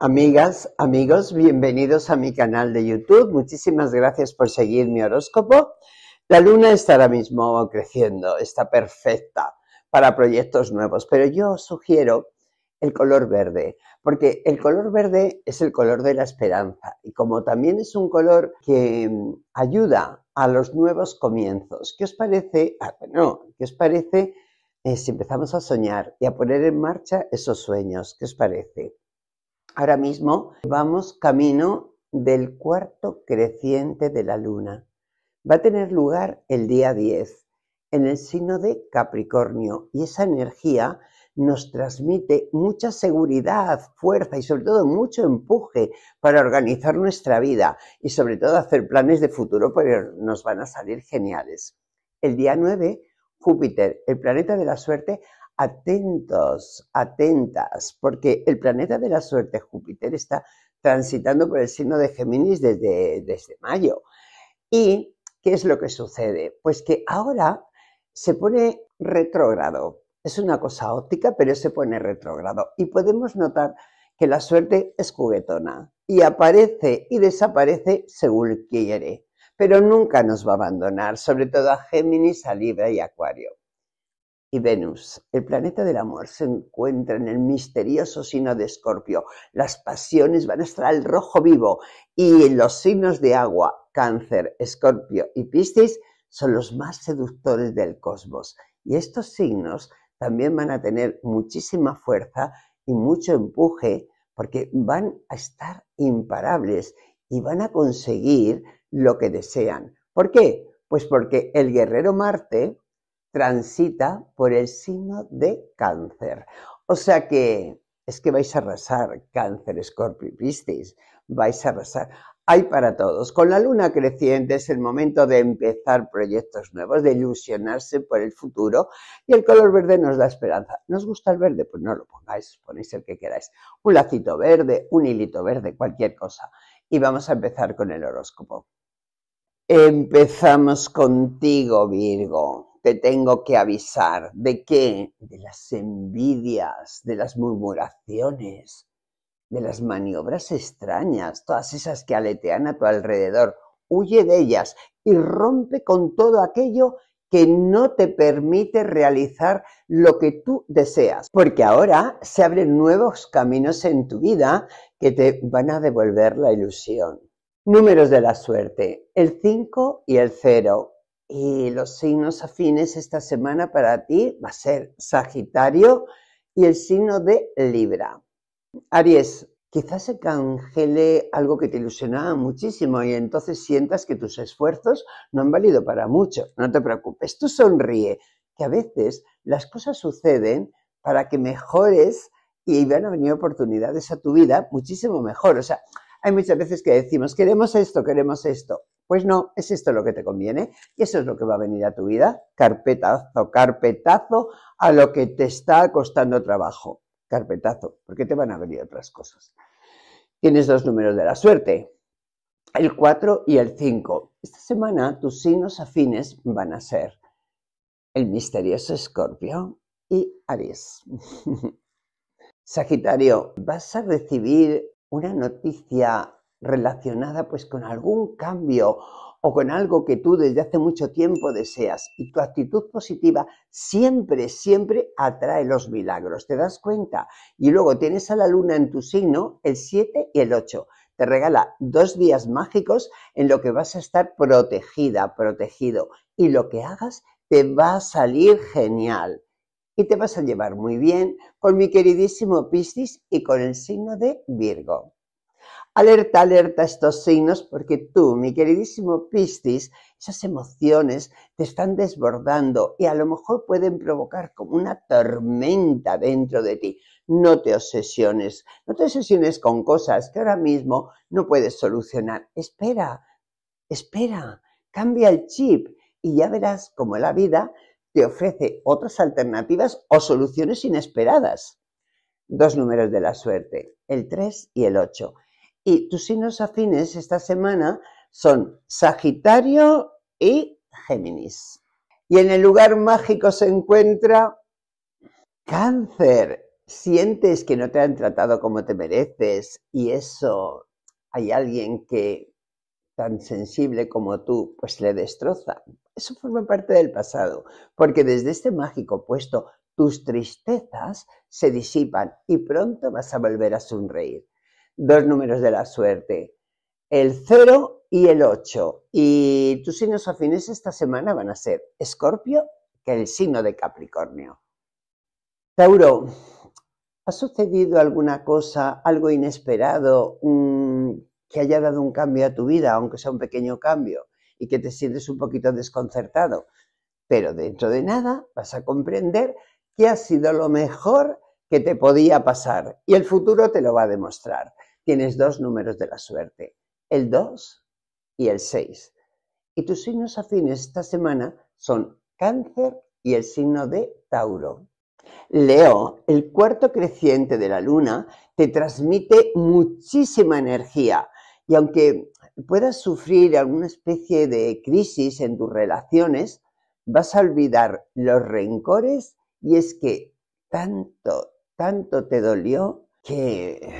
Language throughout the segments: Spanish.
Amigas, amigos, bienvenidos a mi canal de YouTube. Muchísimas gracias por seguir mi horóscopo. La luna está ahora mismo creciendo, está perfecta para proyectos nuevos, pero yo sugiero el color verde, porque el color verde es el color de la esperanza y como también es un color que mm, ayuda a los nuevos comienzos. ¿Qué os parece? Ah, no, ¿qué os parece eh, si empezamos a soñar y a poner en marcha esos sueños? ¿Qué os parece? Ahora mismo vamos camino del cuarto creciente de la luna. Va a tener lugar el día 10 en el signo de Capricornio y esa energía nos transmite mucha seguridad, fuerza y sobre todo mucho empuje para organizar nuestra vida y sobre todo hacer planes de futuro porque nos van a salir geniales. El día 9, Júpiter, el planeta de la suerte, atentos, atentas, porque el planeta de la suerte, Júpiter, está transitando por el signo de Géminis desde, mayo. ¿Y qué es lo que sucede? Pues que ahora se pone retrógrado. Es una cosa óptica, pero se pone retrógrado. Y podemos notar que la suerte es juguetona y aparece y desaparece según quiere, pero nunca nos va a abandonar, sobre todo a Géminis, a Libra y Acuario y Venus. El planeta del amor se encuentra en el misterioso signo de Escorpio. Las pasiones van a estar al rojo vivo y los signos de agua, Cáncer, Escorpio y Piscis son los más seductores del cosmos. Y estos signos también van a tener muchísima fuerza y mucho empuje porque van a estar imparables y van a conseguir lo que desean. ¿Por qué? Pues porque el guerrero Marte transita por el signo de cáncer. O sea que es que vais a arrasar cáncer, Scorpio y vais a arrasar. Hay para todos. Con la luna creciente es el momento de empezar proyectos nuevos, de ilusionarse por el futuro y el color verde nos da esperanza. ¿Nos gusta el verde? Pues no lo pongáis, ponéis el que queráis. Un lacito verde, un hilito verde, cualquier cosa. Y vamos a empezar con el horóscopo. Empezamos contigo, Virgo tengo que avisar. ¿De qué? De las envidias, de las murmuraciones, de las maniobras extrañas, todas esas que aletean a tu alrededor. Huye de ellas y rompe con todo aquello que no te permite realizar lo que tú deseas, porque ahora se abren nuevos caminos en tu vida que te van a devolver la ilusión. Números de la suerte, el 5 y el 0, y los signos afines esta semana para ti va a ser Sagitario y el signo de Libra. Aries, quizás se cangele algo que te ilusionaba muchísimo y entonces sientas que tus esfuerzos no han valido para mucho. No te preocupes, tú sonríe, que a veces las cosas suceden para que mejores y van a venir oportunidades a tu vida muchísimo mejor. O sea, hay muchas veces que decimos, queremos esto, queremos esto. Pues no, es esto lo que te conviene y eso es lo que va a venir a tu vida. Carpetazo, carpetazo a lo que te está costando trabajo. Carpetazo, porque te van a venir otras cosas. Tienes dos números de la suerte, el 4 y el 5. Esta semana tus signos afines van a ser el misterioso escorpio y Aries. Sagitario, vas a recibir una noticia relacionada pues con algún cambio o con algo que tú desde hace mucho tiempo deseas. Y tu actitud positiva siempre, siempre atrae los milagros, ¿te das cuenta? Y luego tienes a la luna en tu signo, el 7 y el 8. Te regala dos días mágicos en lo que vas a estar protegida, protegido. Y lo que hagas te va a salir genial. Y te vas a llevar muy bien con mi queridísimo Piscis y con el signo de Virgo. Alerta, alerta estos signos porque tú, mi queridísimo Pistis, esas emociones te están desbordando y a lo mejor pueden provocar como una tormenta dentro de ti. No te obsesiones, no te obsesiones con cosas que ahora mismo no puedes solucionar. Espera, espera, cambia el chip y ya verás cómo la vida te ofrece otras alternativas o soluciones inesperadas. Dos números de la suerte, el 3 y el 8. Y tus signos afines esta semana son Sagitario y Géminis. Y en el lugar mágico se encuentra Cáncer. Sientes que no te han tratado como te mereces y eso hay alguien que tan sensible como tú, pues le destroza. Eso forma parte del pasado, porque desde este mágico puesto tus tristezas se disipan y pronto vas a volver a sonreír dos números de la suerte, el 0 y el 8. Y tus signos afines esta semana van a ser Escorpio, que es el signo de Capricornio. Tauro, ¿ha sucedido alguna cosa, algo inesperado, mm, que haya dado un cambio a tu vida, aunque sea un pequeño cambio, y que te sientes un poquito desconcertado? Pero dentro de nada vas a comprender que ha sido lo mejor que te podía pasar y el futuro te lo va a demostrar tienes dos números de la suerte, el 2 y el 6. Y tus signos afines esta semana son cáncer y el signo de Tauro. Leo, el cuarto creciente de la luna, te transmite muchísima energía y aunque puedas sufrir alguna especie de crisis en tus relaciones, vas a olvidar los rencores y es que tanto, tanto te dolió que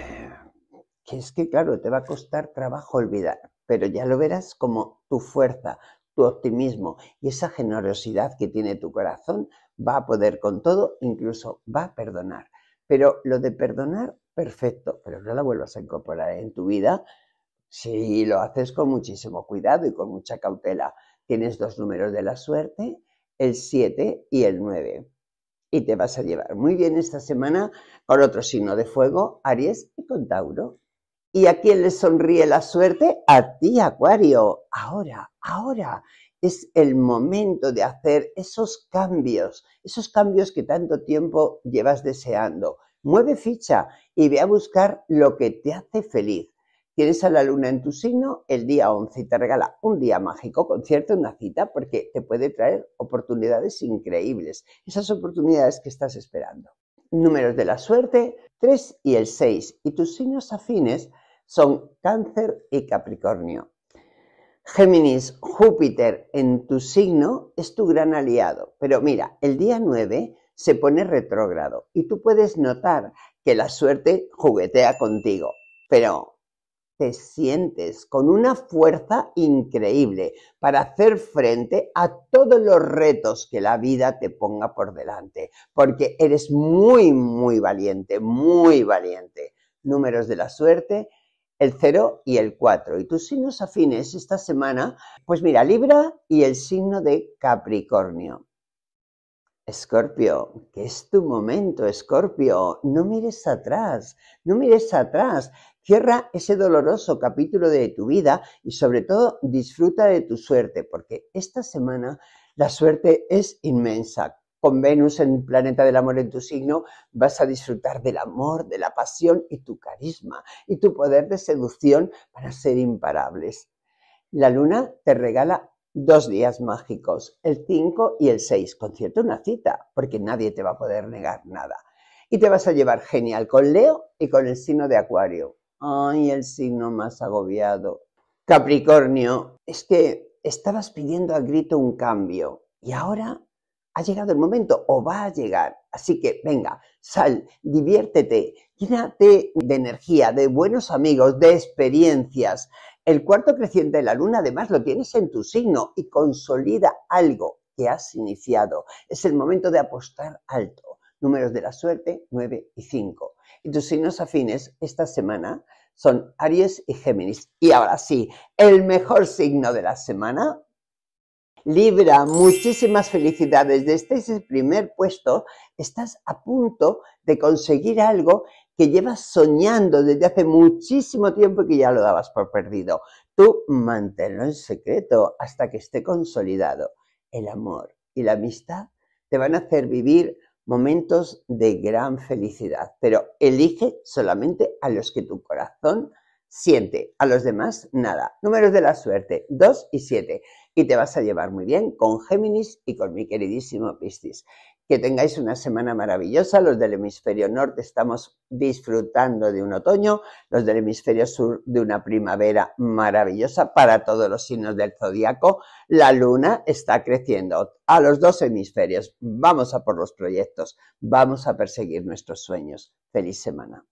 que es que, claro, te va a costar trabajo olvidar, pero ya lo verás como tu fuerza, tu optimismo y esa generosidad que tiene tu corazón va a poder con todo, incluso va a perdonar. Pero lo de perdonar, perfecto, pero no la vuelvas a incorporar en tu vida si lo haces con muchísimo cuidado y con mucha cautela. Tienes dos números de la suerte, el 7 y el 9. Y te vas a llevar muy bien esta semana con otro signo de fuego, Aries y con Tauro. ¿Y a quién le sonríe la suerte? A ti, Acuario. Ahora, ahora es el momento de hacer esos cambios, esos cambios que tanto tiempo llevas deseando. Mueve ficha y ve a buscar lo que te hace feliz. Tienes a la luna en tu signo el día 11 y te regala un día mágico, concierto, una cita, porque te puede traer oportunidades increíbles, esas oportunidades que estás esperando. Números de la suerte, 3 y el 6, y tus signos afines son Cáncer y Capricornio. Géminis, Júpiter en tu signo es tu gran aliado, pero mira, el día 9 se pone retrógrado y tú puedes notar que la suerte juguetea contigo, pero te sientes con una fuerza increíble para hacer frente a todos los retos que la vida te ponga por delante, porque eres muy, muy valiente, muy valiente. Números de la suerte el 0 y el 4. Y tus signos afines esta semana, pues mira, Libra y el signo de Capricornio. Escorpio, que es tu momento, Escorpio, no mires atrás, no mires atrás, cierra ese doloroso capítulo de tu vida y sobre todo disfruta de tu suerte, porque esta semana la suerte es inmensa con Venus en planeta del amor en tu signo, vas a disfrutar del amor, de la pasión y tu carisma y tu poder de seducción para ser imparables. La luna te regala dos días mágicos, el 5 y el 6, con cierto una cita, porque nadie te va a poder negar nada. Y te vas a llevar genial con Leo y con el signo de Acuario. Ay, el signo más agobiado. Capricornio, es que estabas pidiendo a grito un cambio y ahora ha llegado el momento o va a llegar. Así que venga, sal, diviértete, llénate de energía, de buenos amigos, de experiencias. El cuarto creciente de la luna además lo tienes en tu signo y consolida algo que has iniciado. Es el momento de apostar alto. Números de la suerte 9 y 5. Y tus signos afines esta semana son Aries y Géminis. Y ahora sí, el mejor signo de la semana Libra, muchísimas felicidades. Desde ese primer puesto estás a punto de conseguir algo que llevas soñando desde hace muchísimo tiempo y que ya lo dabas por perdido. Tú manténlo en secreto hasta que esté consolidado. El amor y la amistad te van a hacer vivir momentos de gran felicidad, pero elige solamente a los que tu corazón siente, a los demás nada. Números de la suerte, 2 y 7 y te vas a llevar muy bien con Géminis y con mi queridísimo Piscis. Que tengáis una semana maravillosa. Los del hemisferio norte estamos disfrutando de un otoño, los del hemisferio sur de una primavera maravillosa para todos los signos del zodiaco. La luna está creciendo a los dos hemisferios. Vamos a por los proyectos, vamos a perseguir nuestros sueños. Feliz semana.